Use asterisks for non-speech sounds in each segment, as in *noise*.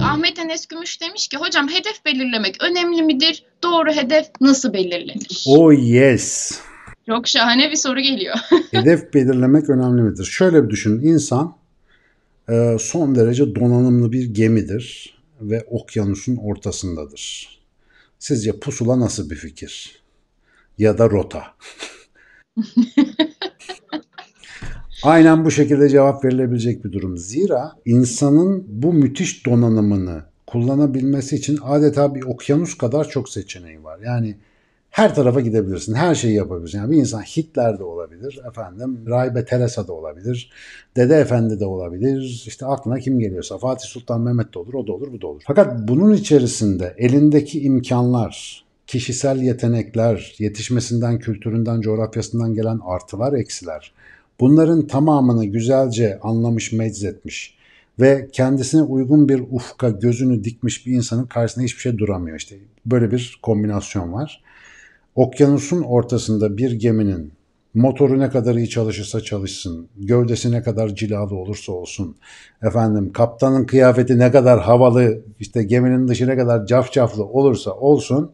Ahmet Enes Gümüş demiş ki hocam hedef belirlemek önemli midir? Doğru hedef nasıl belirlenir? Oh yes. Çok şahane bir soru geliyor. *laughs* hedef belirlemek önemli midir? Şöyle bir düşünün insan e, son derece donanımlı bir gemidir ve okyanusun ortasındadır. Sizce pusula nasıl bir fikir? Ya da rota? *laughs* Aynen bu şekilde cevap verilebilecek bir durum. Zira insanın bu müthiş donanımını kullanabilmesi için adeta bir okyanus kadar çok seçeneği var. Yani her tarafa gidebilirsin. Her şeyi yapabilirsin. Yani bir insan Hitler de olabilir. Efendim Raybe Teresa da olabilir. Dede Efendi de olabilir. İşte aklına kim geliyorsa. Fatih Sultan Mehmet de olur. O da olur. Bu da olur. Fakat bunun içerisinde elindeki imkanlar, kişisel yetenekler, yetişmesinden, kültüründen, coğrafyasından gelen artılar, eksiler Bunların tamamını güzelce anlamış, meczetmiş ve kendisine uygun bir ufka gözünü dikmiş bir insanın karşısında hiçbir şey duramıyor işte. Böyle bir kombinasyon var. Okyanusun ortasında bir geminin motoru ne kadar iyi çalışırsa çalışsın, gövdesi ne kadar cilalı olursa olsun, efendim kaptanın kıyafeti ne kadar havalı, işte geminin dışı ne kadar cafcaflı olursa olsun,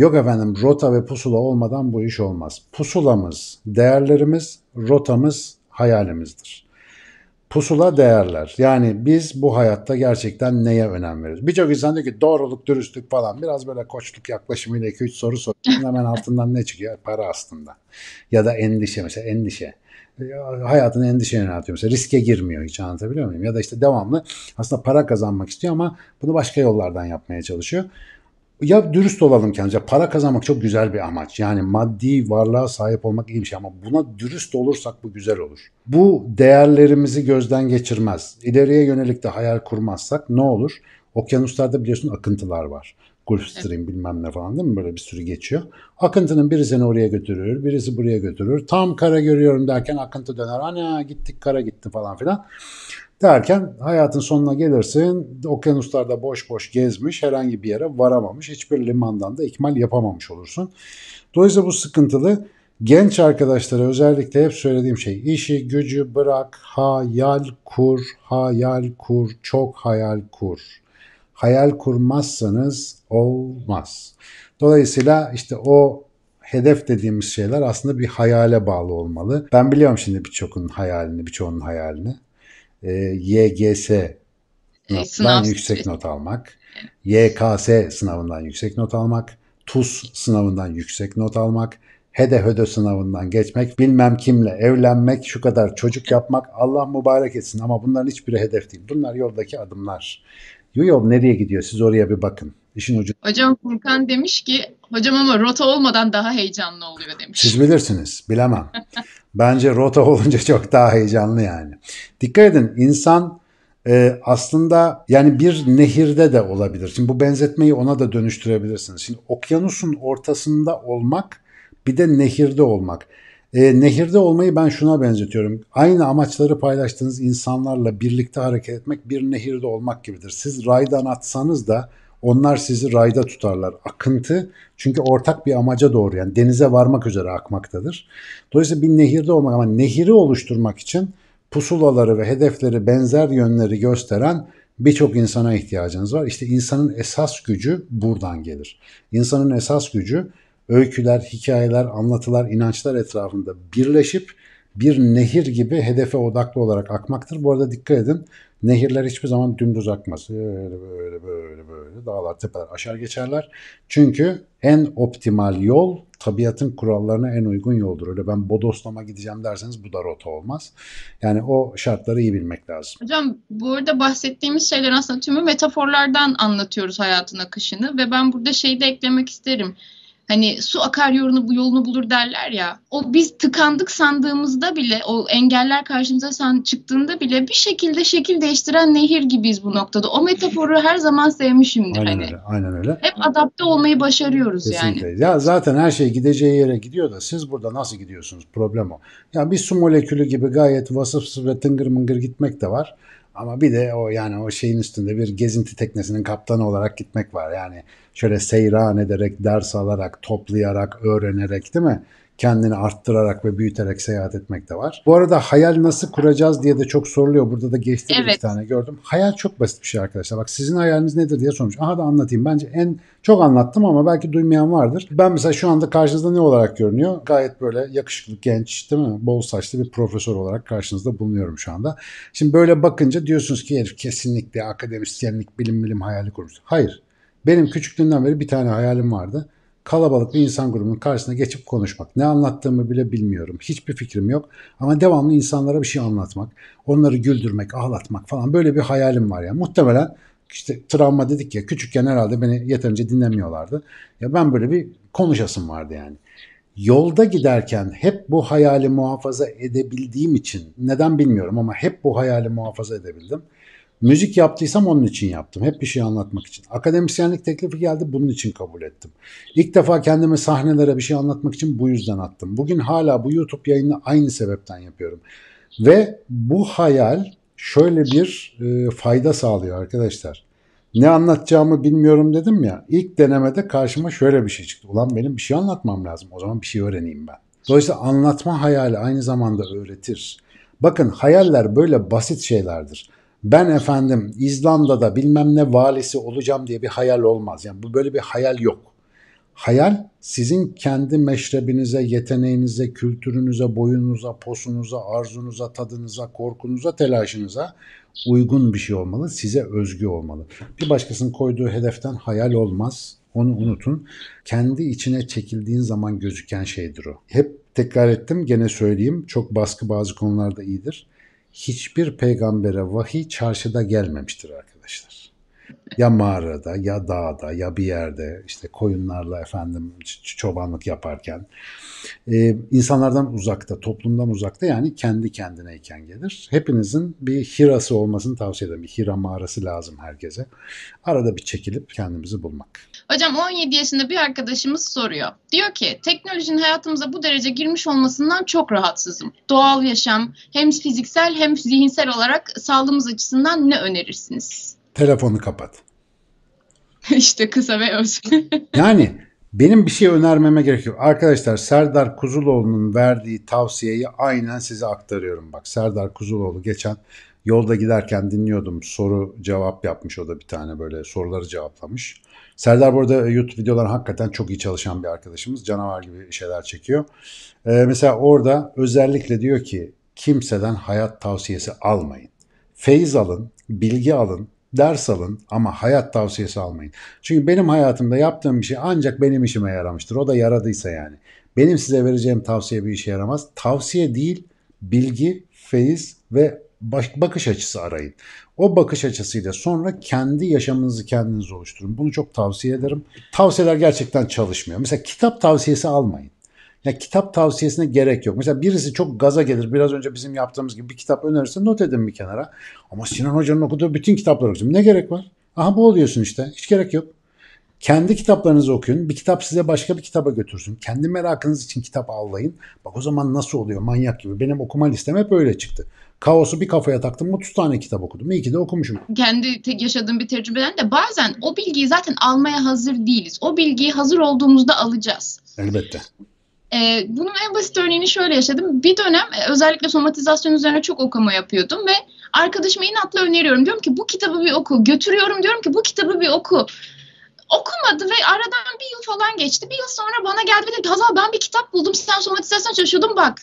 Yok efendim rota ve pusula olmadan bu iş olmaz. Pusulamız, değerlerimiz, rotamız hayalimizdir. Pusula değerler. Yani biz bu hayatta gerçekten neye önem veriyoruz? Birçok insan diyor ki doğruluk, dürüstlük falan biraz böyle koçluk yaklaşımıyla 2-3 soru soruyorsun hemen altından ne çıkıyor? Para aslında. Ya da endişe mesela endişe hayatını endişeye yöneltiyor. Mesela riske girmiyor hiç anlatabiliyor muyum? Ya da işte devamlı aslında para kazanmak istiyor ama bunu başka yollardan yapmaya çalışıyor ya dürüst olalım kendimize. Para kazanmak çok güzel bir amaç. Yani maddi varlığa sahip olmak iyi bir şey ama buna dürüst olursak bu güzel olur. Bu değerlerimizi gözden geçirmez. İleriye yönelik de hayal kurmazsak ne olur? Okyanuslarda biliyorsun akıntılar var. Gulf Stream bilmem ne falan değil mi? Böyle bir sürü geçiyor. Akıntının biri seni oraya götürür, birisi buraya götürür. Tam kara görüyorum derken akıntı döner. Ana gittik kara gitti falan filan. Derken hayatın sonuna gelirsin okyanuslarda boş boş gezmiş herhangi bir yere varamamış hiçbir limandan da ikmal yapamamış olursun. Dolayısıyla bu sıkıntılı genç arkadaşlara özellikle hep söylediğim şey işi gücü bırak hayal kur hayal kur çok hayal kur. Hayal kurmazsanız olmaz. Dolayısıyla işte o hedef dediğimiz şeyler aslında bir hayale bağlı olmalı. Ben biliyorum şimdi birçokun hayalini, birçoğunun hayalini e, YGS e, sınavdan yüksek not almak, YKS sınavından yüksek not almak, TUS sınavından yüksek not almak, hede höde sınavından geçmek, bilmem kimle evlenmek, şu kadar çocuk yapmak Allah mübarek etsin ama bunların hiçbiri hedef değil. Bunlar yoldaki adımlar. Yo yol nereye gidiyor siz oraya bir bakın. İşin ucu. Hocam Furkan demiş ki hocam ama rota olmadan daha heyecanlı oluyor demiş. Siz bilirsiniz bilemem. *laughs* Bence rota *laughs* olunca çok daha heyecanlı yani. Dikkat edin insan e, aslında yani bir nehirde de olabilir. Şimdi bu benzetmeyi ona da dönüştürebilirsiniz. Şimdi okyanusun ortasında olmak bir de nehirde olmak. E, nehirde olmayı ben şuna benzetiyorum. Aynı amaçları paylaştığınız insanlarla birlikte hareket etmek bir nehirde olmak gibidir. Siz raydan atsanız da onlar sizi rayda tutarlar. Akıntı çünkü ortak bir amaca doğru yani denize varmak üzere akmaktadır. Dolayısıyla bir nehirde olmak ama nehiri oluşturmak için pusulaları ve hedefleri benzer yönleri gösteren birçok insana ihtiyacınız var. İşte insanın esas gücü buradan gelir. İnsanın esas gücü öyküler, hikayeler, anlatılar, inançlar etrafında birleşip bir nehir gibi hedefe odaklı olarak akmaktır. Bu arada dikkat edin. Nehirler hiçbir zaman dümdüz akmaz. Öyle böyle böyle yerleri, dağlar, tepeler aşar geçerler. Çünkü en optimal yol tabiatın kurallarına en uygun yoldur. Öyle ben bodoslama gideceğim derseniz bu da rota olmaz. Yani o şartları iyi bilmek lazım. Hocam burada bahsettiğimiz şeyler aslında tümü metaforlardan anlatıyoruz hayatın akışını ve ben burada şeyi de eklemek isterim. Hani su akar yolunu, bu yolunu bulur derler ya. O biz tıkandık sandığımızda bile o engeller karşımıza sen çıktığında bile bir şekilde şekil değiştiren nehir gibiyiz bu noktada. O metaforu her zaman sevmişimdir. Aynen hani. öyle. Aynen öyle. Hep adapte olmayı başarıyoruz Kesinlikle. yani. Ya zaten her şey gideceği yere gidiyor da siz burada nasıl gidiyorsunuz? Problem o. Yani bir su molekülü gibi gayet vasıfsız ve tıngır mıngır gitmek de var. Ama bir de o yani o şeyin üstünde bir gezinti teknesinin kaptanı olarak gitmek var. Yani şöyle seyran ederek, ders alarak, toplayarak, öğrenerek değil mi? kendini arttırarak ve büyüterek seyahat etmek de var. Bu arada hayal nasıl kuracağız diye de çok soruluyor. Burada da geçti evet. bir tane gördüm. Hayal çok basit bir şey arkadaşlar. Bak sizin hayaliniz nedir diye sormuş. Aha da anlatayım. Bence en çok anlattım ama belki duymayan vardır. Ben mesela şu anda karşınızda ne olarak görünüyor? Gayet böyle yakışıklı, genç değil mi? Bol saçlı bir profesör olarak karşınızda bulunuyorum şu anda. Şimdi böyle bakınca diyorsunuz ki herif kesinlikle akademisyenlik, bilim bilim hayali kurmuş. Hayır. Benim küçüklüğümden beri bir tane hayalim vardı kalabalık bir insan grubunun karşısına geçip konuşmak. Ne anlattığımı bile bilmiyorum. Hiçbir fikrim yok. Ama devamlı insanlara bir şey anlatmak, onları güldürmek, ağlatmak falan böyle bir hayalim var ya. Muhtemelen işte travma dedik ya küçükken herhalde beni yeterince dinlemiyorlardı. Ya ben böyle bir konuşasım vardı yani. Yolda giderken hep bu hayali muhafaza edebildiğim için neden bilmiyorum ama hep bu hayali muhafaza edebildim. Müzik yaptıysam onun için yaptım. Hep bir şey anlatmak için. Akademisyenlik teklifi geldi bunun için kabul ettim. İlk defa kendimi sahnelere bir şey anlatmak için bu yüzden attım. Bugün hala bu YouTube yayını aynı sebepten yapıyorum. Ve bu hayal şöyle bir e, fayda sağlıyor arkadaşlar. Ne anlatacağımı bilmiyorum dedim ya. İlk denemede karşıma şöyle bir şey çıktı. Ulan benim bir şey anlatmam lazım. O zaman bir şey öğreneyim ben. Dolayısıyla anlatma hayali aynı zamanda öğretir. Bakın hayaller böyle basit şeylerdir ben efendim İzlanda'da bilmem ne valisi olacağım diye bir hayal olmaz. Yani bu böyle bir hayal yok. Hayal sizin kendi meşrebinize, yeteneğinize, kültürünüze, boyunuza, posunuza, arzunuza, tadınıza, korkunuza, telaşınıza uygun bir şey olmalı. Size özgü olmalı. Bir başkasının koyduğu hedeften hayal olmaz. Onu unutun. Kendi içine çekildiğin zaman gözüken şeydir o. Hep tekrar ettim gene söyleyeyim. Çok baskı bazı konularda iyidir hiçbir peygambere vahiy çarşıda gelmemiştir arkadaşlar ya mağarada ya dağda ya bir yerde işte koyunlarla efendim çobanlık yaparken e, insanlardan uzakta toplumdan uzakta yani kendi kendineyken gelir. Hepinizin bir hirası olmasını tavsiye ederim. Bir hira mağarası lazım herkese. Arada bir çekilip kendimizi bulmak. Hocam 17 yaşında bir arkadaşımız soruyor. Diyor ki teknolojinin hayatımıza bu derece girmiş olmasından çok rahatsızım. Doğal yaşam hem fiziksel hem zihinsel olarak sağlığımız açısından ne önerirsiniz? telefonu kapat. *laughs* İşte kısa ve öz. *laughs* yani benim bir şey önermeme gerek yok. Arkadaşlar Serdar Kuzuloğlu'nun verdiği tavsiyeyi aynen size aktarıyorum. Bak Serdar Kuzuloğlu geçen yolda giderken dinliyordum. Soru cevap yapmış o da bir tane böyle soruları cevaplamış. Serdar burada e, YouTube videoları hakikaten çok iyi çalışan bir arkadaşımız. Canavar gibi şeyler çekiyor. Ee, mesela orada özellikle diyor ki kimseden hayat tavsiyesi almayın. Feyiz alın, bilgi alın, ders alın ama hayat tavsiyesi almayın. Çünkü benim hayatımda yaptığım bir şey ancak benim işime yaramıştır. O da yaradıysa yani. Benim size vereceğim tavsiye bir işe yaramaz. Tavsiye değil, bilgi, feyiz ve bakış açısı arayın. O bakış açısıyla sonra kendi yaşamınızı kendiniz oluşturun. Bunu çok tavsiye ederim. Tavsiyeler gerçekten çalışmıyor. Mesela kitap tavsiyesi almayın. Ya kitap tavsiyesine gerek yok. Mesela birisi çok gaza gelir. Biraz önce bizim yaptığımız gibi bir kitap önerirse not edin bir kenara. Ama Sinan Hoca'nın okuduğu bütün kitapları okuyun. Ne gerek var? Aha bu oluyorsun işte. Hiç gerek yok. Kendi kitaplarınızı okuyun. Bir kitap size başka bir kitaba götürsün. Kendi merakınız için kitap avlayın. Bak o zaman nasıl oluyor manyak gibi. Benim okuma listem hep öyle çıktı. Kaosu bir kafaya taktım 30 tane kitap okudum. İyi ki de okumuşum. Kendi yaşadığım bir tecrübeden de bazen o bilgiyi zaten almaya hazır değiliz. O bilgiyi hazır olduğumuzda alacağız. Elbette. E, bunun en basit örneğini şöyle yaşadım. Bir dönem e, özellikle somatizasyon üzerine çok okuma yapıyordum ve arkadaşıma inatla öneriyorum. Diyorum ki bu kitabı bir oku. Götürüyorum diyorum ki bu kitabı bir oku. Okumadı ve aradan bir yıl falan geçti. Bir yıl sonra bana geldi ve dedi Hazal ben bir kitap buldum. Sen somatizasyon çalışıyordun bak.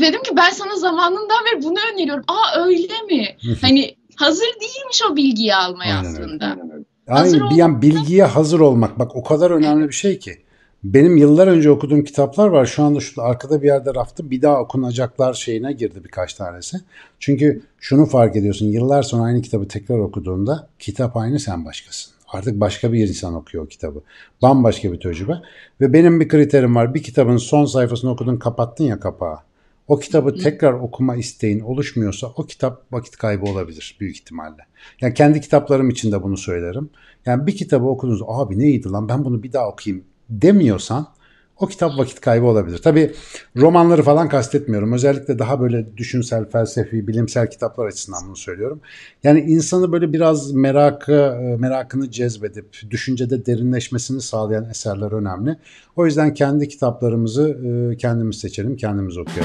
Dedim ki ben sana zamanından beri bunu öneriyorum. Aa öyle mi? *laughs* hani hazır değilmiş o bilgiyi almaya aynen aslında. Öyle, aynen Yani hazır bir yan bilgiye hazır olmak bak o kadar önemli bir şey ki. Benim yıllar önce okuduğum kitaplar var. Şu anda şu arkada bir yerde raftı. bir daha okunacaklar şeyine girdi birkaç tanesi. Çünkü şunu fark ediyorsun. Yıllar sonra aynı kitabı tekrar okuduğunda kitap aynı sen başkasın. Artık başka bir insan okuyor o kitabı. Bambaşka bir tecrübe. Ve benim bir kriterim var. Bir kitabın son sayfasını okudun kapattın ya kapağı. O kitabı tekrar okuma isteğin oluşmuyorsa o kitap vakit kaybı olabilir büyük ihtimalle. Yani kendi kitaplarım için de bunu söylerim. Yani bir kitabı okudunuz abi neydi lan ben bunu bir daha okuyayım demiyorsan o kitap vakit kaybı olabilir. Tabi romanları falan kastetmiyorum. Özellikle daha böyle düşünsel, felsefi, bilimsel kitaplar açısından bunu söylüyorum. Yani insanı böyle biraz merakı, e, merakını cezbedip düşüncede derinleşmesini sağlayan eserler önemli. O yüzden kendi kitaplarımızı e, kendimiz seçelim, kendimiz okuyalım.